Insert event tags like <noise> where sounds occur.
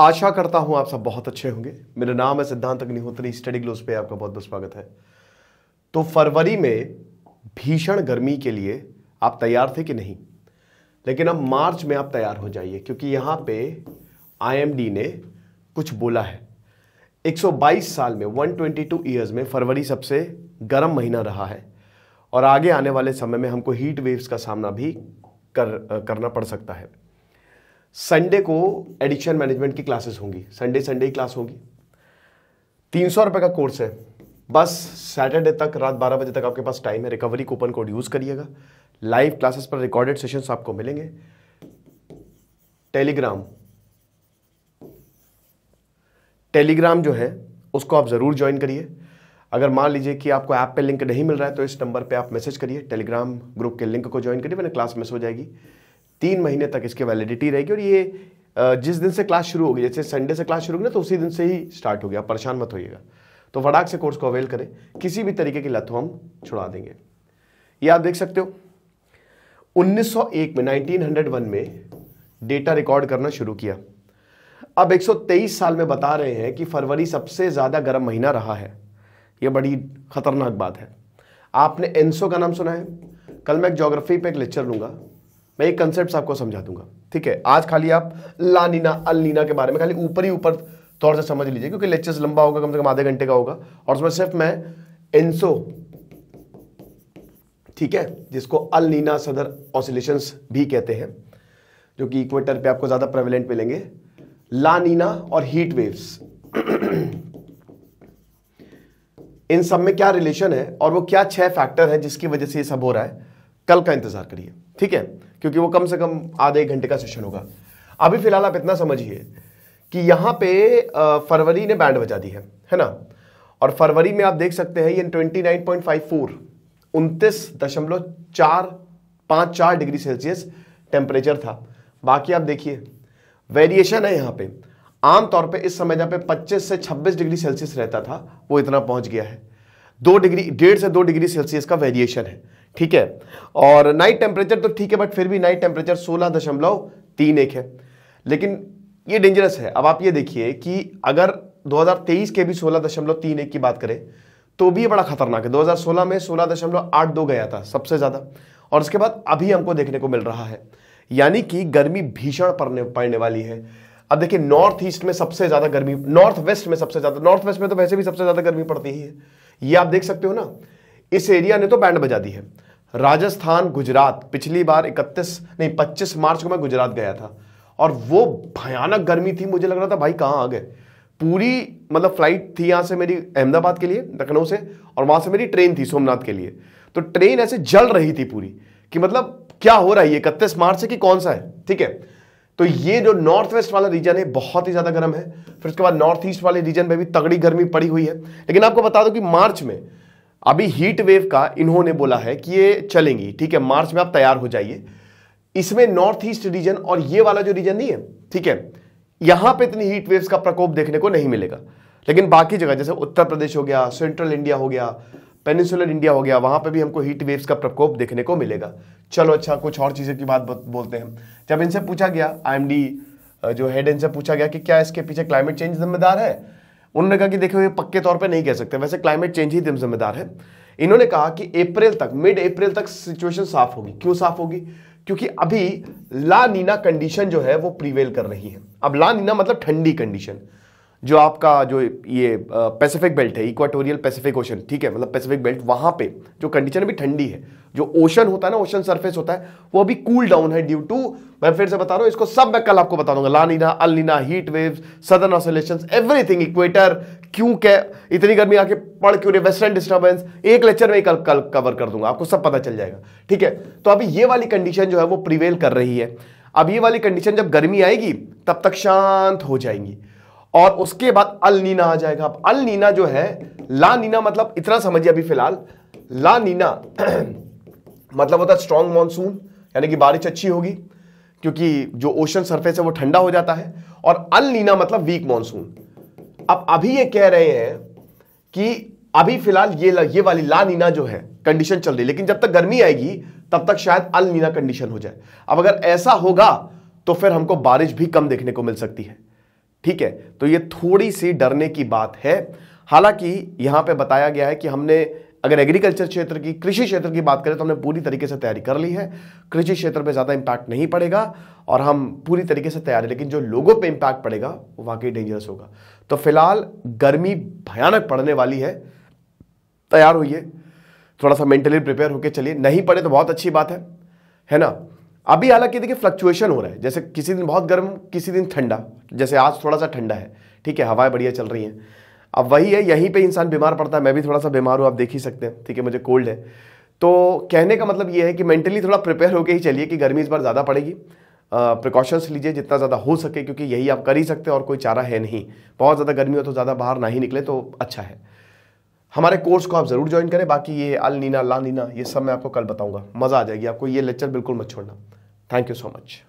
आशा करता हूं आप सब बहुत अच्छे होंगे मेरा नाम है सिद्धांत अग्निहोत्री स्टडी ग्लोस पे आपका बहुत बहुत स्वागत है तो फरवरी में भीषण गर्मी के लिए आप तैयार थे कि नहीं लेकिन अब मार्च में आप तैयार हो जाइए क्योंकि यहाँ पे आईएमडी ने कुछ बोला है 122 साल में 122 ट्वेंटी में फरवरी सबसे गर्म महीना रहा है और आगे आने वाले समय में हमको हीट वेव्स का सामना भी कर करना पड़ सकता है संडे को एडिक्शन मैनेजमेंट की क्लासेस होंगी संडे संडे की क्लास होगी तीन सौ रुपये का कोर्स है बस सैटरडे तक रात बारह बजे तक आपके पास टाइम है रिकवरी कूपन कोड यूज़ करिएगा लाइव क्लासेस पर रिकॉर्डेड सेशंस आपको मिलेंगे टेलीग्राम टेलीग्राम जो है उसको आप ज़रूर ज्वाइन करिए अगर मान लीजिए कि आपको ऐप पे लिंक नहीं मिल रहा है तो इस नंबर पे आप मैसेज करिए टेलीग्राम ग्रुप के लिंक को ज्वाइन करिए मैंने क्लास मिस हो जाएगी तीन महीने तक इसकी वैलिडिटी रहेगी और ये जिस दिन से क्लास शुरू होगी जैसे संडे से क्लास शुरू होगी ना तो उसी दिन से ही स्टार्ट होगी आप परेशान मत होइएगा तो फटाक से कोर्स को अवेल करें किसी भी तरीके की लत हम छुड़ा देंगे ये आप देख सकते हो 1901 में 1901 में डेटा रिकॉर्ड करना शुरू किया अब 123 साल में बता रहे हैं कि फरवरी सबसे ज़्यादा गर्म महीना रहा है ये बड़ी खतरनाक बात है आपने एनसो का नाम सुना है कल मैं एक जोग्राफी पर एक लेक्चर लूँगा मैं एक कंसेप्ट आपको समझा दूंगा ठीक है आज खाली आप लानीना अलनीना के बारे में खाली ऊपर ही ऊपर तौर से समझ लीजिए क्योंकि लेक्चर लंबा होगा कम से कम आधे घंटे का होगा और उसमें सिर्फ मैं एनसो ठीक है जिसको अलनीना सदर ऑसिलेशन भी कहते हैं जो कि इक्वेटर पे आपको ज़्यादा प्रेवलेंट मिलेंगे लानीना और हीट वेव्स इन सब में क्या रिलेशन है और वो क्या छह फैक्टर है जिसकी वजह से ये सब हो रहा है कल का इंतज़ार करिए ठीक है क्योंकि वो कम से कम आधे एक घंटे का सेशन होगा अभी फिलहाल आप इतना समझिए कि यहाँ पे फरवरी ने बैंड बजा दी है है ना और फरवरी में आप देख सकते हैं ये twenty nine point five four उनतीस दशमलव चार पाँच चार डिग्री सेल्सियस टेम्परेचर था बाकी आप देखिए वेरिएशन है यहाँ पे आमतौर पे इस समय जहाँ पे 25 से 26 डिग्री सेल्सियस रहता था वो इतना पहुँच गया है दो डिग्री डेढ़ से दो डिग्री सेल्सियस का वेरिएशन है ठीक है और नाइट टेम्परेचर तो ठीक है बट फिर भी नाइट टेम्परेचर सोलह दशमलव तीन एक है लेकिन ये डेंजरस है अब आप ये देखिए कि अगर 2023 के भी सोलह दशमलव तीन एक की बात करें तो भी ये बड़ा खतरनाक है 2016 में सोलह दशमलव आठ दो गया था सबसे ज़्यादा और उसके बाद अभी हमको देखने को मिल रहा है यानी कि गर्मी भीषण पड़ने पड़ने वाली है अब देखिए नॉर्थ ईस्ट में सबसे ज़्यादा गर्मी नॉर्थ वेस्ट में सबसे ज़्यादा नॉर्थ वेस्ट में तो वैसे भी सबसे ज़्यादा गर्मी पड़ती ही है ये आप देख सकते हो ना इस एरिया ने तो बैंड बजा दी है राजस्थान गुजरात पिछली बार 31 नहीं 25 मार्च को मैं गुजरात गया था और वो भयानक गर्मी थी मुझे लग रहा था भाई कहाँ आ गए पूरी मतलब फ्लाइट थी यहाँ से मेरी अहमदाबाद के लिए लखनऊ से और वहाँ से मेरी ट्रेन थी सोमनाथ के लिए तो ट्रेन ऐसे जल रही थी पूरी कि मतलब क्या हो रहा है इकतीस मार्च से कि कौन सा है ठीक है तो ये जो नॉर्थ वेस्ट वाला रीजन है बहुत ही ज़्यादा गर्म है फिर उसके बाद नॉर्थ ईस्ट वाले रीजन में भी तगड़ी गर्मी पड़ी हुई है लेकिन आपको बता दो कि मार्च में अभी हीट वेव का इन्होंने बोला है कि ये चलेंगी ठीक है मार्च में आप तैयार हो जाइए इसमें नॉर्थ ईस्ट रीजन और ये वाला जो रीजन नहीं है ठीक है यहां पे इतनी हीट वेव्स का प्रकोप देखने को नहीं मिलेगा लेकिन बाकी जगह जैसे उत्तर प्रदेश हो गया सेंट्रल इंडिया हो गया पेनिसुलर इंडिया हो गया वहां पे भी हमको हीट वेव्स का प्रकोप देखने को मिलेगा चलो अच्छा कुछ और चीज़ों की बात बोलते हैं जब इनसे पूछा गया आई जो हेड इनसे पूछा गया कि क्या इसके पीछे क्लाइमेट चेंज जिम्मेदार है उन्होंने कहा कि देखो ये पक्के तौर पे नहीं कह सकते वैसे क्लाइमेट चेंज ही जिम्मेदार है इन्होंने कहा कि अप्रैल तक मिड अप्रैल तक सिचुएशन साफ होगी क्यों साफ होगी क्योंकि अभी ला नीना कंडीशन जो है वो प्रीवेल कर रही है अब ला नीना मतलब ठंडी कंडीशन जो आपका जो ये पैसिफिक बेल्ट है इक्वाटोरियल पैसिफिक ओशन ठीक है मतलब पैसिफिक बेल्ट वहां पे जो कंडीशन अभी ठंडी है जो ओशन होता है ना ओशन सरफेस होता है वो अभी कूल डाउन है ड्यू टू मैं फिर से बता रहा हूँ इसको सब मैं कल आपको बता दूंगा लानीना अलिना heat wave southern oscillation everything equator क्यों क्या इतनी गर्मी आके पढ़ क्यों रही वेस्टर्न डिस्टर्बेंस एक लेक्चर में कल कल कवर कर दूंगा आपको सब पता चल जाएगा ठीक है तो अभी ये वाली कंडीशन जो है वो प्रिवेल कर रही है अब ये वाली कंडीशन जब गर्मी आएगी तब तक शांत हो जाएंगी और उसके बाद अल नीना आ जाएगा अब अल नीना जो है ला नीना मतलब इतना समझिए अभी फिलहाल ला नीना <clears throat> मतलब होता है स्ट्रॉन्ग मानसून यानी कि बारिश अच्छी होगी क्योंकि जो ओशन सरफेस है वो ठंडा हो जाता है और अल नीना मतलब वीक मानसून अब अभी ये कह रहे हैं कि अभी फिलहाल ये ये वाली ला नीना जो है कंडीशन चल रही लेकिन जब तक गर्मी आएगी तब तक शायद अल नीना कंडीशन हो जाए अब अगर ऐसा होगा तो फिर हमको बारिश भी कम देखने को मिल सकती है ठीक है तो ये थोड़ी सी डरने की बात है हालांकि यहां पे बताया गया है कि हमने अगर एग्रीकल्चर क्षेत्र की कृषि क्षेत्र की बात करें तो हमने पूरी तरीके से तैयारी कर ली है कृषि क्षेत्र पे ज़्यादा इंपैक्ट नहीं पड़ेगा और हम पूरी तरीके से तैयार है लेकिन जो लोगों पे इंपैक्ट पड़ेगा वो वाकई डेंजरस होगा तो फिलहाल गर्मी भयानक पड़ने वाली है तैयार होइए थोड़ा सा मेंटली प्रिपेयर होकर चलिए नहीं पड़े तो बहुत अच्छी बात है है ना अभी हालांकि देखिए फ्लक्चुएशन हो रहा है जैसे किसी दिन बहुत गर्म किसी दिन ठंडा जैसे आज थोड़ा सा ठंडा है ठीक है हवाएं बढ़िया चल रही हैं अब वही है यहीं पे इंसान बीमार पड़ता है मैं भी थोड़ा सा बीमार हूँ आप देख ही सकते हैं ठीक है मुझे कोल्ड है तो कहने का मतलब ये है कि मेंटली थोड़ा प्रिपेयर होकर ही चलिए कि गर्मी इस बार ज़्यादा पड़ेगी प्रिकॉशंस लीजिए जितना ज़्यादा हो सके क्योंकि यही आप कर ही सकते हैं और कोई चारा है नहीं बहुत ज़्यादा गर्मी हो तो ज़्यादा बाहर ना ही निकले तो अच्छा है हमारे कोर्स को आप ज़रूर ज्वाइन करें बाकी ये अल नीना ला नीना ये सब मैं आपको कल बताऊंगा मज़ा आ जाएगी आपको ये लेक्चर बिल्कुल मत छोड़ना थैंक यू सो मच